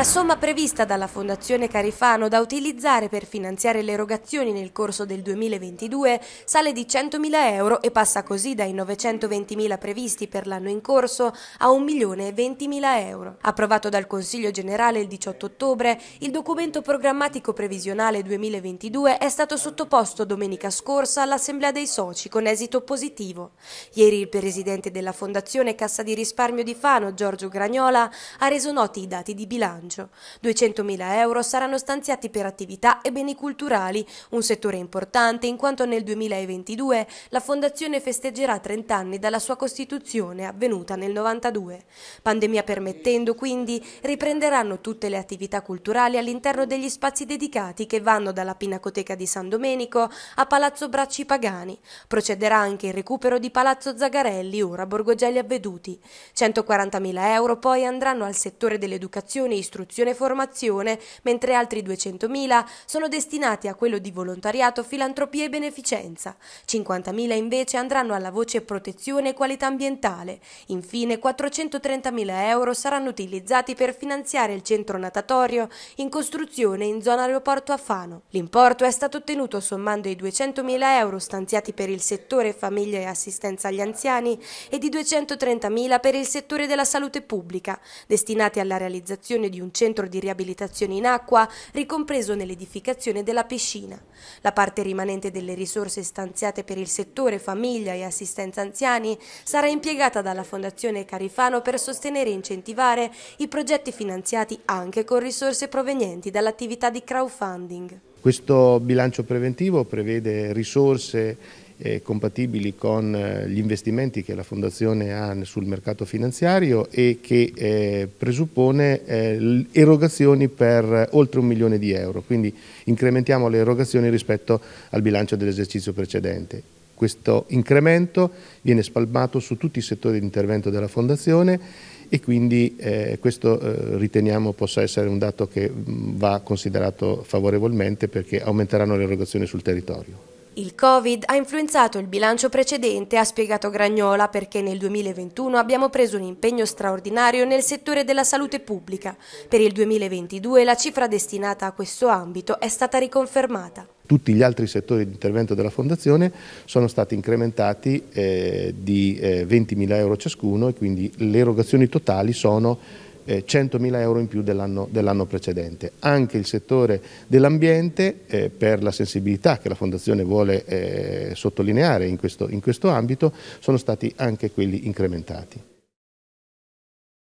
La somma prevista dalla Fondazione Carifano da utilizzare per finanziare le erogazioni nel corso del 2022 sale di 100.000 euro e passa così dai 920.000 previsti per l'anno in corso a 1.020.000 euro. Approvato dal Consiglio Generale il 18 ottobre, il documento programmatico previsionale 2022 è stato sottoposto domenica scorsa all'Assemblea dei Soci con esito positivo. Ieri il presidente della Fondazione Cassa di Risparmio di Fano, Giorgio Gragnola, ha reso noti i dati di bilancio bilancio. 200.000 euro saranno stanziati per attività e beni culturali, un settore importante in quanto nel 2022 la Fondazione festeggerà 30 anni dalla sua costituzione avvenuta nel 92. Pandemia permettendo quindi riprenderanno tutte le attività culturali all'interno degli spazi dedicati che vanno dalla Pinacoteca di San Domenico a Palazzo Bracci Pagani. Procederà anche il recupero di Palazzo Zagarelli, ora Borgogelli Avveduti. 140.000 euro poi andranno al settore dell'educazione e istruzione istruzione e formazione, mentre altri 200.000 sono destinati a quello di volontariato, filantropia e beneficenza. 50.000 invece andranno alla voce protezione e qualità ambientale. Infine 430.000 euro saranno utilizzati per finanziare il centro natatorio in costruzione in zona aeroporto a Fano. L'importo è stato ottenuto sommando i 200.000 euro stanziati per il settore famiglia e assistenza agli anziani e di 230.000 per il settore della salute pubblica, destinati alla realizzazione di un centro di riabilitazione in acqua ricompreso nell'edificazione della piscina. La parte rimanente delle risorse stanziate per il settore famiglia e assistenza anziani sarà impiegata dalla Fondazione Carifano per sostenere e incentivare i progetti finanziati anche con risorse provenienti dall'attività di crowdfunding. Questo bilancio preventivo prevede risorse eh, compatibili con eh, gli investimenti che la Fondazione ha sul mercato finanziario e che eh, presuppone eh, erogazioni per eh, oltre un milione di euro, quindi incrementiamo le erogazioni rispetto al bilancio dell'esercizio precedente. Questo incremento viene spalmato su tutti i settori di intervento della Fondazione e quindi eh, questo eh, riteniamo possa essere un dato che mm, va considerato favorevolmente perché aumenteranno le erogazioni sul territorio. Il Covid ha influenzato il bilancio precedente, ha spiegato Gragnola, perché nel 2021 abbiamo preso un impegno straordinario nel settore della salute pubblica. Per il 2022 la cifra destinata a questo ambito è stata riconfermata tutti gli altri settori di intervento della Fondazione sono stati incrementati eh, di eh, 20.000 euro ciascuno e quindi le erogazioni totali sono eh, 100.000 euro in più dell'anno dell precedente. Anche il settore dell'ambiente, eh, per la sensibilità che la Fondazione vuole eh, sottolineare in questo, in questo ambito, sono stati anche quelli incrementati.